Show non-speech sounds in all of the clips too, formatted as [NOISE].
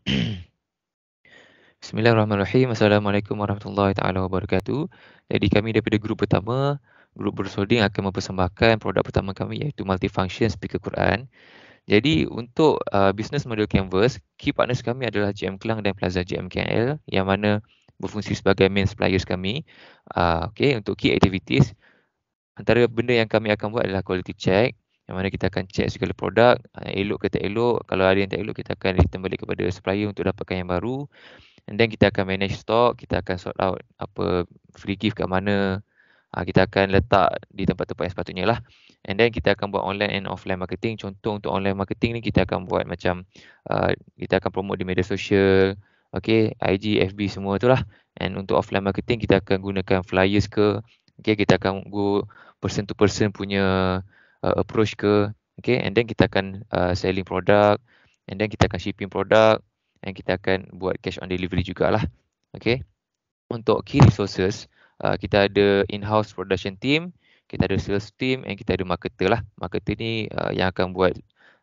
[CLEARS THROAT] Bismillahirrahmanirrahim. Assalamualaikum warahmatullahi taala wabarakatuh. Jadi kami daripada grup pertama, grup bersolding akan mempersembahkan produk pertama kami iaitu multifunction speaker Quran. Jadi untuk uh, business model canvas, key partners kami adalah JM Klang dan Plaza JM KL yang mana berfungsi sebagai main suppliers kami. Uh, okay, untuk key activities, antara benda yang kami akan buat adalah quality check, yang mana kita akan check segala produk elok ke tak elok kalau ada yang tak elok kita akan return balik kepada supplier untuk dapatkan yang baru and then kita akan manage stock kita akan sort out apa free gift kat mana kita akan letak di tempat-tempat yang sepatutnya lah and then kita akan buat online and offline marketing contoh untuk online marketing ni kita akan buat macam uh, kita akan promote di media sosial okay IG, FB semua tu lah and untuk offline marketing kita akan gunakan flyers ke okay kita akan go person to person punya uh, approach ke okay and then kita akan uh, selling product and then kita akan shipping product and kita akan buat cash on delivery jugalah okay untuk key resources uh, kita ada in house production team kita ada sales team and kita ada marketer lah marketer ni uh, yang akan buat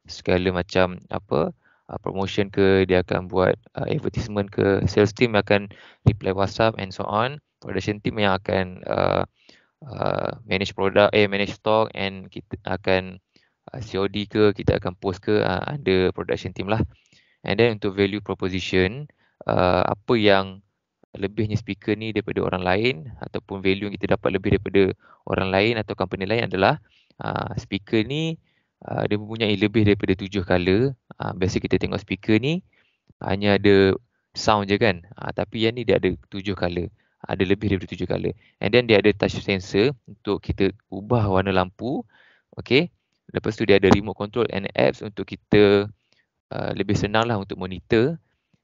segala macam apa uh, promotion ke dia akan buat uh, advertisement ke sales team akan reply whatsapp and so on production team yang akan uh, Uh, manage product eh manage stock and kita akan uh, COD ke kita akan post ke uh, under production team lah and then untuk value proposition uh, apa yang lebihnya speaker ni daripada orang lain ataupun value yang kita dapat lebih daripada orang lain atau company lain adalah uh, speaker ni uh, dia mempunyai lebih daripada tujuh color uh, biasa kita tengok speaker ni hanya ada sound je kan uh, tapi yang ni dia ada tujuh color ada lebih daripada tujuh color. And then dia ada touch sensor untuk kita ubah warna lampu. Okay. Lepas tu dia ada remote control and apps untuk kita uh, lebih senang lah untuk monitor.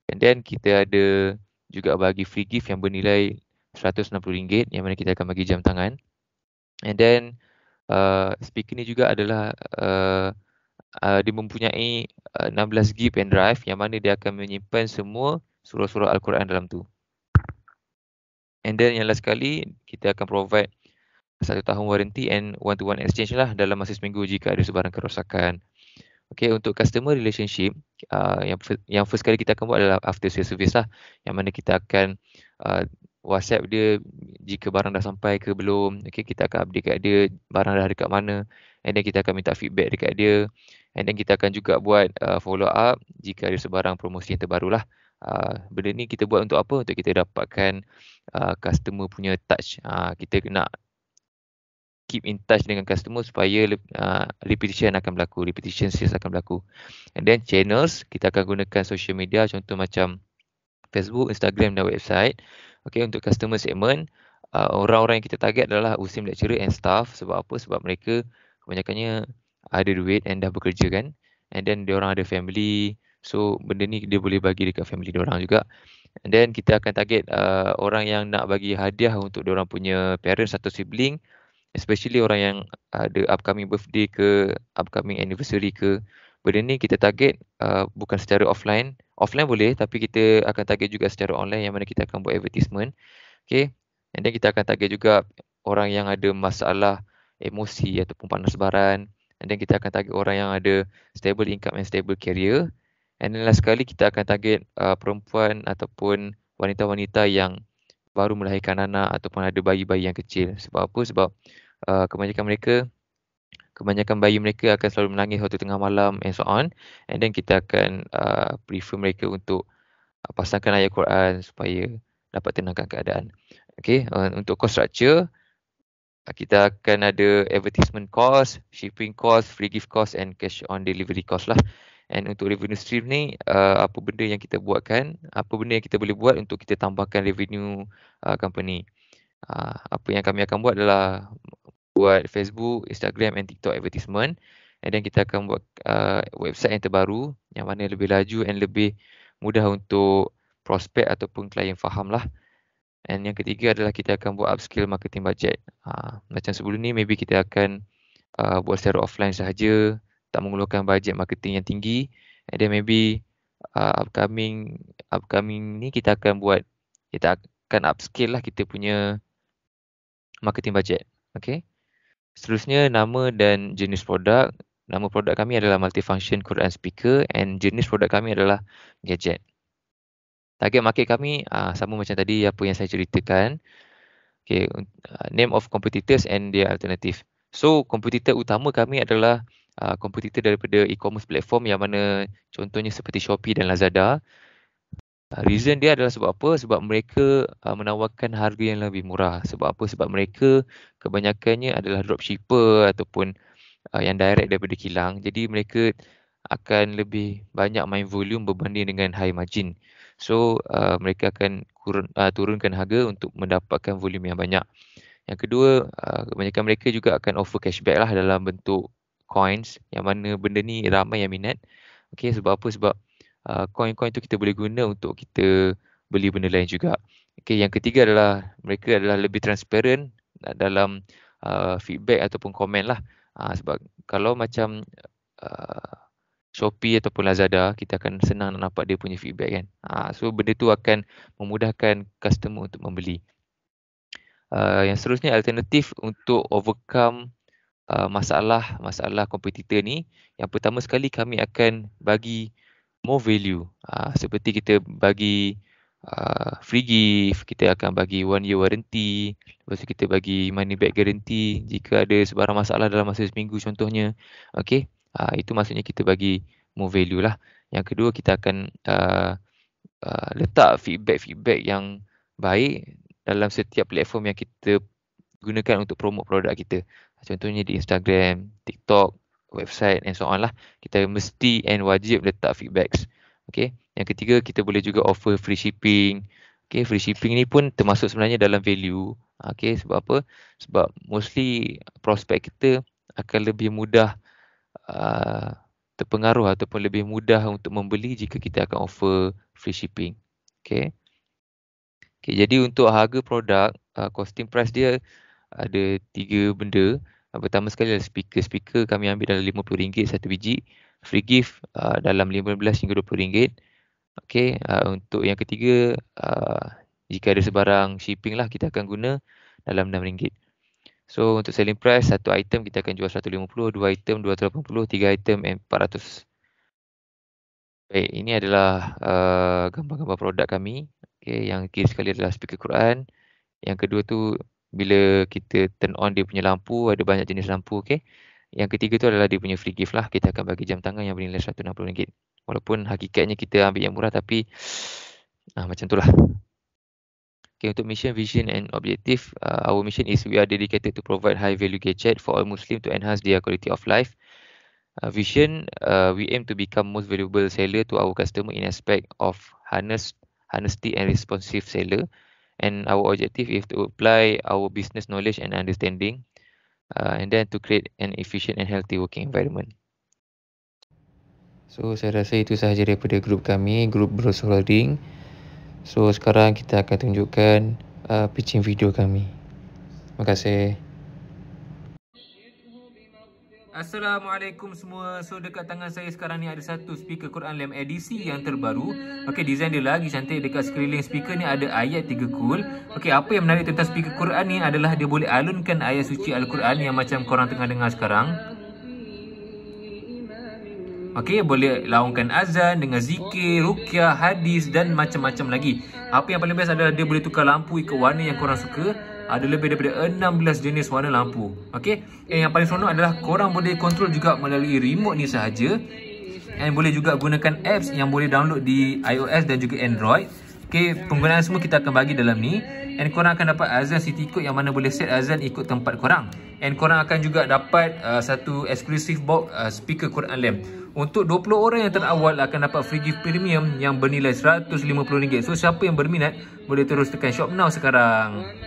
And then kita ada juga bagi free gift yang bernilai RM160 yang mana kita akan bagi jam tangan. And then uh, speaker ni juga adalah uh, uh, dia mempunyai uh, 16 GB drive yang mana dia akan menyimpan semua surah-surah Al-Quran dalam tu. And then yang last sekali, kita akan provide satu tahun warranty and one to one exchange lah dalam masa seminggu jika ada sebarang kerosakan. Okay, untuk customer relationship, uh, yang, yang first kali kita akan buat adalah after sales service lah. Yang mana kita akan uh, WhatsApp dia jika barang dah sampai ke belum. Okay, kita akan update kat dia barang dah dekat mana. And then kita akan minta feedback dekat dia. And then kita akan juga buat uh, follow up jika ada sebarang promosi yang terbaru lah. Ah, benda ni kita buat untuk apa? Untuk kita dapatkan uh, customer punya touch. Uh, kita nak keep in touch dengan customer supaya uh, repetition akan berlaku, repetition sales akan berlaku. And then channels, kita akan gunakan social media contoh macam Facebook, Instagram dan website. Okay, untuk customer segment, uh, orang-orang yang kita target adalah usim lecturer and staff. Sebab apa? Sebab mereka kebanyakannya ada duit and dah bekerja kan. And then, orang ada family, So benda ni dia boleh bagi dekat family dia orang juga. And then kita akan target uh, orang yang nak bagi hadiah untuk dia orang punya parents atau sibling, especially orang yang ada upcoming birthday ke upcoming anniversary ke. Benda ni kita target uh, bukan secara offline. Offline boleh tapi kita akan target juga secara online yang mana kita akan buat advertisement. Okay. And then kita akan target juga orang yang ada masalah emosi ataupun panas baran. And then kita akan target orang yang ada stable income and stable career. And then last sekali kita akan target uh, perempuan ataupun wanita-wanita yang baru melahirkan anak ataupun ada bayi-bayi yang kecil. Sebab apa? Sebab uh, kebanyakan mereka kebanyakan bayi mereka akan selalu menangis waktu tengah malam and so on. And then kita akan uh, prefer mereka untuk uh, pasangkan ayat Quran supaya dapat tenangkan keadaan. Okay, uh, untuk cost structure uh, kita akan ada advertisement cost, shipping cost, free gift cost and cash on delivery cost lah. And untuk revenue stream ni, uh, apa benda yang kita buatkan, apa benda yang kita boleh buat untuk kita tambahkan revenue uh, company. Uh, apa yang kami akan buat adalah buat Facebook, Instagram and TikTok advertisement. And then kita akan buat uh, website yang terbaru yang mana lebih laju and lebih mudah untuk prospek ataupun klien faham lah. And yang ketiga adalah kita akan buat upskill marketing budget. Uh, macam sebelum ni, maybe kita akan uh, buat secara offline sahaja tak mengeluarkan bajet marketing yang tinggi and then maybe uh, upcoming upcoming ni kita akan buat kita akan upscale lah kita punya marketing budget. Okay. Seterusnya nama dan jenis produk. Nama produk kami adalah multifunction Quran speaker and jenis produk kami adalah gadget. Target market kami uh, sama macam tadi apa yang saya ceritakan. Okay. Uh, name of competitors and their alternative. So, competitor utama kami adalah Uh, kompetitor uh, daripada e-commerce platform yang mana contohnya seperti Shopee dan Lazada. Uh, reason dia adalah sebab apa? Sebab mereka uh, menawarkan harga yang lebih murah. Sebab apa? Sebab mereka kebanyakannya adalah dropshipper ataupun uh, yang direct daripada kilang. Jadi mereka akan lebih banyak main volume berbanding dengan high margin. So uh, mereka akan kurun, uh, turunkan harga untuk mendapatkan volume yang banyak. Yang kedua, uh, kebanyakan mereka juga akan offer cashback lah dalam bentuk coins yang mana benda ni ramai yang minat. Okey sebab apa? Sebab uh, coin-coin tu kita boleh guna untuk kita beli benda lain juga. Okey yang ketiga adalah mereka adalah lebih transparent dalam uh, feedback ataupun komen lah. Uh, sebab kalau macam uh, Shopee ataupun Lazada, kita akan senang nak nampak dia punya feedback kan. Uh, so, benda tu akan memudahkan customer untuk membeli. Uh, yang seterusnya alternatif untuk overcome uh, masalah masalah kompetitor ni yang pertama sekali kami akan bagi more value uh, seperti kita bagi uh, free gift kita akan bagi one year warranty lepas tu kita bagi money back guarantee jika ada sebarang masalah dalam masa seminggu contohnya okey uh, itu maksudnya kita bagi more value lah yang kedua kita akan uh, uh, letak feedback feedback yang baik dalam setiap platform yang kita gunakan untuk promote produk kita. Contohnya di Instagram, TikTok, website and so on lah. Kita mesti and wajib letak feedbacks. Okay. Yang ketiga, kita boleh juga offer free shipping. Okay, free shipping ni pun termasuk sebenarnya dalam value. Okay, sebab apa? Sebab mostly prospek kita akan lebih mudah uh, terpengaruh ataupun lebih mudah untuk membeli jika kita akan offer free shipping. Okay. Okay, jadi untuk harga produk, uh, costing price dia ada tiga benda. Uh, pertama sekali adalah speaker. Speaker kami ambil dalam RM50 satu biji. Free gift uh, dalam RM15 hingga RM20. Okay. Uh, untuk yang ketiga, uh, jika ada sebarang shipping lah kita akan guna dalam RM6. So untuk selling price, satu item kita akan jual RM150, dua item RM280, tiga item RM400. Baik, ini adalah uh, gambar-gambar produk kami. Okay, yang kiri sekali adalah speaker Quran. Yang kedua tu bila kita turn on dia punya lampu ada banyak jenis lampu okey yang ketiga tu adalah dia punya free gift lah kita akan bagi jam tangan yang bernilai RM160 walaupun hakikatnya kita ambil yang murah tapi ah, macam tu lah okay, untuk mission, vision and objective uh, our mission is we are dedicated to provide high value gadget for all Muslim to enhance their quality of life uh, vision, uh, we aim to become most valuable seller to our customer in aspect of harness, honesty and responsive seller and our objective is to apply our business knowledge and understanding uh, and then to create an efficient and healthy working environment. So saya rasa itu sahaja daripada grup kami, grup Bros Holding. So sekarang kita akan tunjukkan uh, pitching video kami. Terima kasih. Assalamualaikum semua. So dekat tangan saya sekarang ni ada satu speaker Quran lem edisi yang terbaru. Okay, design dia lagi cantik. Dekat sekeliling speaker ni ada ayat tiga kul. Okay, apa yang menarik tentang speaker Quran ni adalah dia boleh alunkan ayat suci Al-Quran yang macam korang tengah dengar sekarang. Okay, boleh laungkan azan dengan zikir, rukyah, hadis dan macam-macam lagi. Apa yang paling best adalah dia boleh tukar lampu ikut warna yang korang suka ada lebih daripada 16 jenis warna lampu. Okey. Eh, yang paling seronok adalah korang boleh kontrol juga melalui remote ni sahaja. And boleh juga gunakan apps yang boleh download di iOS dan juga Android. Okey, penggunaan semua kita akan bagi dalam ni. And korang akan dapat azan city ikut yang mana boleh set azan ikut tempat korang. And korang akan juga dapat uh, satu exclusive box uh, speaker Quran Lamp. Untuk 20 orang yang terawal akan dapat free gift premium yang bernilai RM150. So siapa yang berminat boleh terus tekan shop now sekarang.